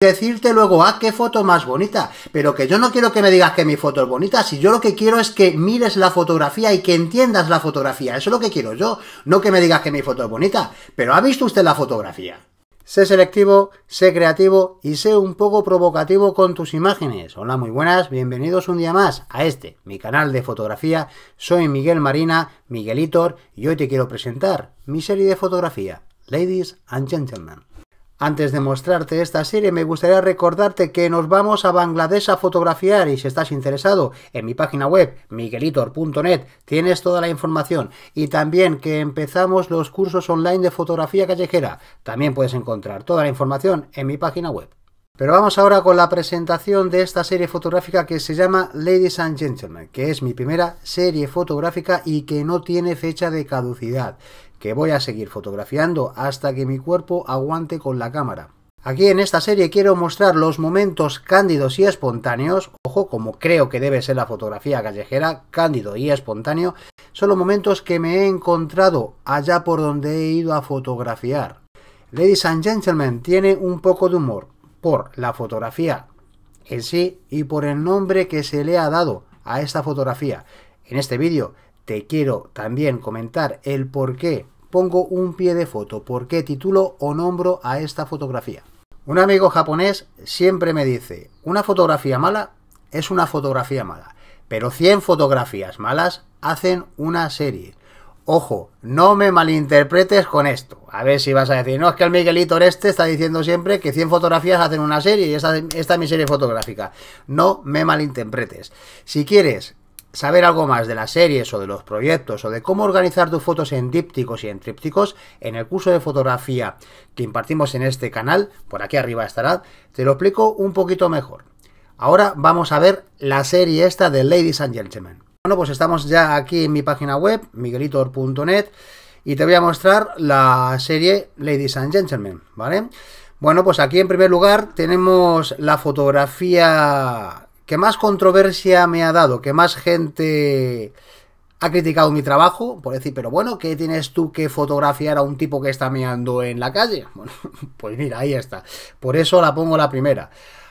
decirte luego, ah, qué foto más bonita, pero que yo no quiero que me digas que mi foto es bonita, si yo lo que quiero es que mires la fotografía y que entiendas la fotografía, eso es lo que quiero yo, no que me digas que mi foto es bonita, pero ¿ha visto usted la fotografía? Sé selectivo, sé creativo y sé un poco provocativo con tus imágenes. Hola, muy buenas, bienvenidos un día más a este, mi canal de fotografía. Soy Miguel Marina, Miguelitor, y hoy te quiero presentar mi serie de fotografía, Ladies and Gentlemen. Antes de mostrarte esta serie me gustaría recordarte que nos vamos a Bangladesh a fotografiar y si estás interesado en mi página web miguelitor.net tienes toda la información y también que empezamos los cursos online de fotografía callejera. También puedes encontrar toda la información en mi página web. Pero vamos ahora con la presentación de esta serie fotográfica que se llama Ladies and Gentlemen, que es mi primera serie fotográfica y que no tiene fecha de caducidad, que voy a seguir fotografiando hasta que mi cuerpo aguante con la cámara. Aquí en esta serie quiero mostrar los momentos cándidos y espontáneos, ojo, como creo que debe ser la fotografía callejera, cándido y espontáneo, son los momentos que me he encontrado allá por donde he ido a fotografiar. Ladies and Gentlemen tiene un poco de humor, por la fotografía en sí y por el nombre que se le ha dado a esta fotografía. En este vídeo te quiero también comentar el por qué pongo un pie de foto, por qué titulo o nombro a esta fotografía. Un amigo japonés siempre me dice, una fotografía mala es una fotografía mala, pero 100 fotografías malas hacen una serie. Ojo, no me malinterpretes con esto. A ver si vas a decir, no, es que el Miguelito Oreste está diciendo siempre que 100 fotografías hacen una serie y esta, esta es mi serie fotográfica. No me malinterpretes. Si quieres saber algo más de las series o de los proyectos o de cómo organizar tus fotos en dípticos y en trípticos, en el curso de fotografía que impartimos en este canal, por aquí arriba estará, te lo explico un poquito mejor. Ahora vamos a ver la serie esta de Ladies and Gentlemen. Bueno, pues estamos ya aquí en mi página web, miguelitor.net, y te voy a mostrar la serie Ladies and Gentlemen, ¿vale? Bueno, pues aquí en primer lugar tenemos la fotografía que más controversia me ha dado, que más gente ha criticado mi trabajo, por decir, pero bueno, ¿qué tienes tú que fotografiar a un tipo que está meando en la calle? Bueno, pues mira, ahí está. Por eso la pongo la primera.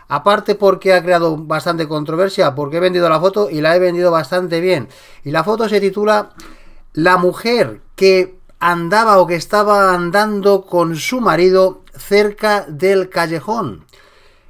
Aparte porque ha creado bastante controversia, porque he vendido la foto y la he vendido bastante bien. Y la foto se titula La mujer que andaba o que estaba andando con su marido cerca del callejón.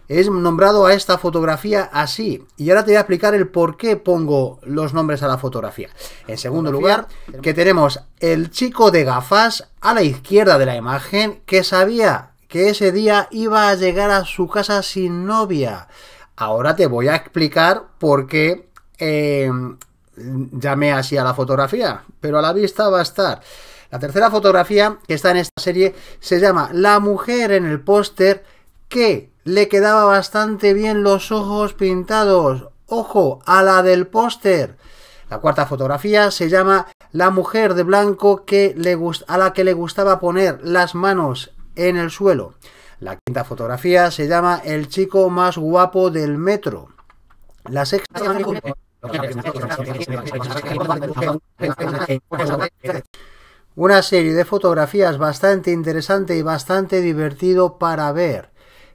Es nombrado a esta fotografía así. Y ahora te voy a explicar el por qué pongo los nombres a la fotografía. En segundo lugar, que tenemos el chico de gafas a la izquierda de la imagen que sabía que ese día iba a llegar a su casa sin novia. Ahora te voy a explicar por qué eh, llamé así a la fotografía, pero a la vista va a estar. La tercera fotografía que está en esta serie se llama La mujer en el póster que le quedaba bastante bien los ojos pintados. Ojo, a la del póster. La cuarta fotografía se llama La mujer de blanco que le a la que le gustaba poner las manos en el suelo. La quinta fotografía se llama El chico más guapo del metro. La sexta... Una serie de fotografías bastante interesante y bastante divertido para ver.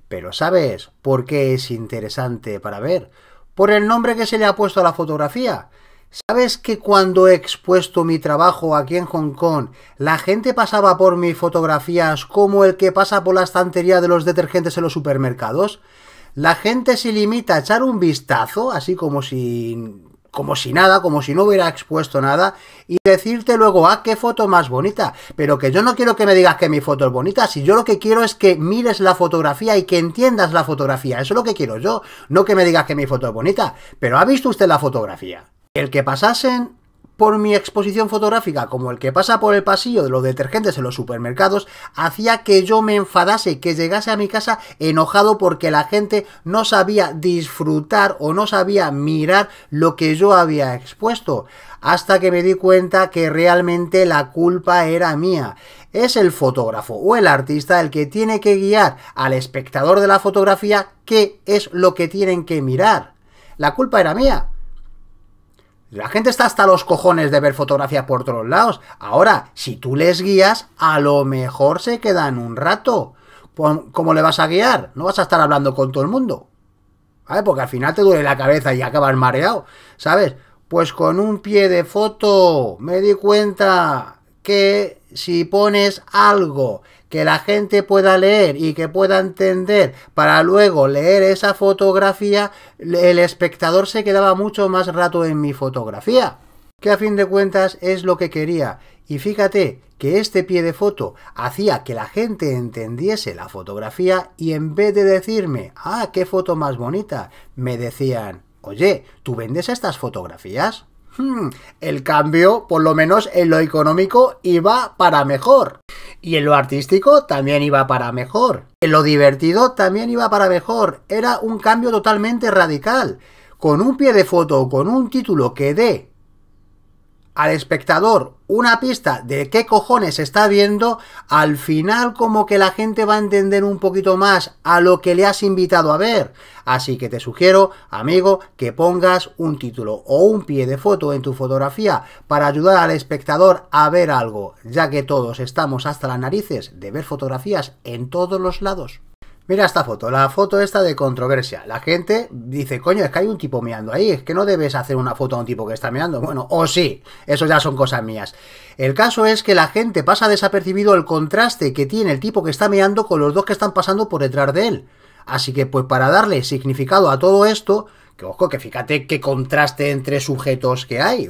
Pero ¿sabes por qué es interesante para ver? Por el nombre que se le ha puesto a la fotografía. ¿Sabes que cuando he expuesto mi trabajo aquí en Hong Kong, la gente pasaba por mis fotografías como el que pasa por la estantería de los detergentes en los supermercados? La gente se limita a echar un vistazo, así como si como si nada, como si no hubiera expuesto nada, y decirte luego, ah, qué foto más bonita. Pero que yo no quiero que me digas que mi foto es bonita, si yo lo que quiero es que mires la fotografía y que entiendas la fotografía. Eso es lo que quiero yo, no que me digas que mi foto es bonita. Pero ¿ha visto usted la fotografía? El que pasasen por mi exposición fotográfica como el que pasa por el pasillo de los detergentes en los supermercados hacía que yo me enfadase que llegase a mi casa enojado porque la gente no sabía disfrutar o no sabía mirar lo que yo había expuesto hasta que me di cuenta que realmente la culpa era mía. Es el fotógrafo o el artista el que tiene que guiar al espectador de la fotografía qué es lo que tienen que mirar. La culpa era mía. La gente está hasta los cojones de ver fotografías por todos lados. Ahora, si tú les guías, a lo mejor se quedan un rato. ¿Cómo le vas a guiar? No vas a estar hablando con todo el mundo. ¿Vale? Porque al final te duele la cabeza y acabas mareado. ¿Sabes? Pues con un pie de foto me di cuenta que si pones algo que la gente pueda leer y que pueda entender para luego leer esa fotografía, el espectador se quedaba mucho más rato en mi fotografía, que a fin de cuentas es lo que quería. Y fíjate que este pie de foto hacía que la gente entendiese la fotografía y en vez de decirme, ah, qué foto más bonita, me decían, oye, ¿tú vendes estas fotografías? Hmm. el cambio, por lo menos en lo económico, iba para mejor. Y en lo artístico también iba para mejor. En lo divertido también iba para mejor. Era un cambio totalmente radical. Con un pie de foto, o con un título que dé al espectador una pista de qué cojones está viendo, al final como que la gente va a entender un poquito más a lo que le has invitado a ver. Así que te sugiero, amigo, que pongas un título o un pie de foto en tu fotografía para ayudar al espectador a ver algo, ya que todos estamos hasta las narices de ver fotografías en todos los lados. Mira esta foto, la foto esta de controversia. La gente dice, coño, es que hay un tipo meando ahí, es que no debes hacer una foto a un tipo que está meando. Bueno, o sí, eso ya son cosas mías. El caso es que la gente pasa desapercibido el contraste que tiene el tipo que está meando con los dos que están pasando por detrás de él. Así que, pues para darle significado a todo esto, que ojo, que fíjate qué contraste entre sujetos que hay.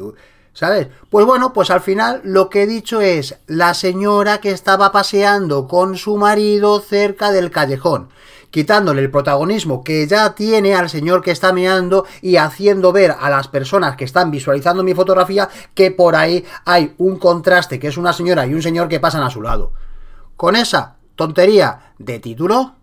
¿Sabes? Pues bueno, pues al final lo que he dicho es la señora que estaba paseando con su marido cerca del callejón, quitándole el protagonismo que ya tiene al señor que está mirando y haciendo ver a las personas que están visualizando mi fotografía que por ahí hay un contraste, que es una señora y un señor que pasan a su lado. Con esa tontería de título,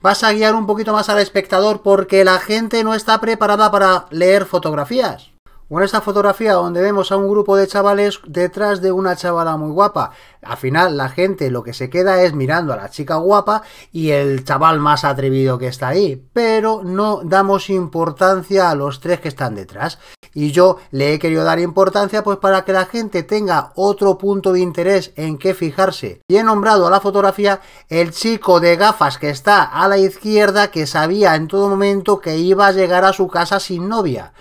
vas a guiar un poquito más al espectador porque la gente no está preparada para leer fotografías con esta fotografía donde vemos a un grupo de chavales detrás de una chavala muy guapa. Al final la gente lo que se queda es mirando a la chica guapa y el chaval más atrevido que está ahí. Pero no damos importancia a los tres que están detrás. Y yo le he querido dar importancia pues para que la gente tenga otro punto de interés en qué fijarse. Y he nombrado a la fotografía el chico de gafas que está a la izquierda que sabía en todo momento que iba a llegar a su casa sin novia.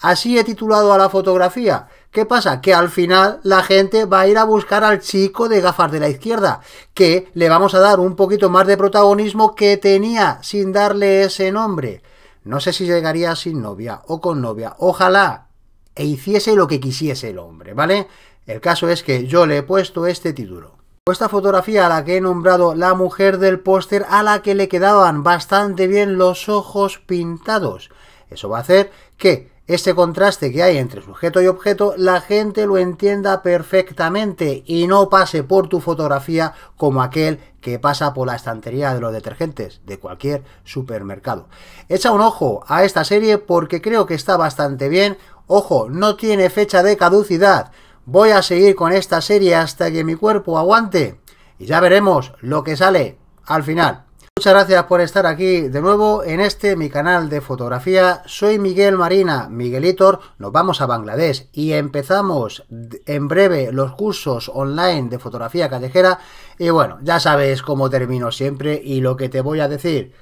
Así he titulado a la fotografía. ¿Qué pasa? Que al final la gente va a ir a buscar al chico de gafas de la izquierda, que le vamos a dar un poquito más de protagonismo que tenía sin darle ese nombre. No sé si llegaría sin novia o con novia. Ojalá e hiciese lo que quisiese el hombre, ¿vale? El caso es que yo le he puesto este título. Esta fotografía a la que he nombrado la mujer del póster a la que le quedaban bastante bien los ojos pintados. Eso va a hacer que este contraste que hay entre sujeto y objeto, la gente lo entienda perfectamente y no pase por tu fotografía como aquel que pasa por la estantería de los detergentes de cualquier supermercado. Echa un ojo a esta serie porque creo que está bastante bien. Ojo, no tiene fecha de caducidad. Voy a seguir con esta serie hasta que mi cuerpo aguante. Y ya veremos lo que sale al final. Muchas gracias por estar aquí de nuevo en este mi canal de fotografía. Soy Miguel Marina, Miguelitor. Nos vamos a Bangladesh y empezamos en breve los cursos online de fotografía callejera. Y bueno, ya sabes cómo termino siempre y lo que te voy a decir.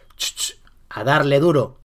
A darle duro.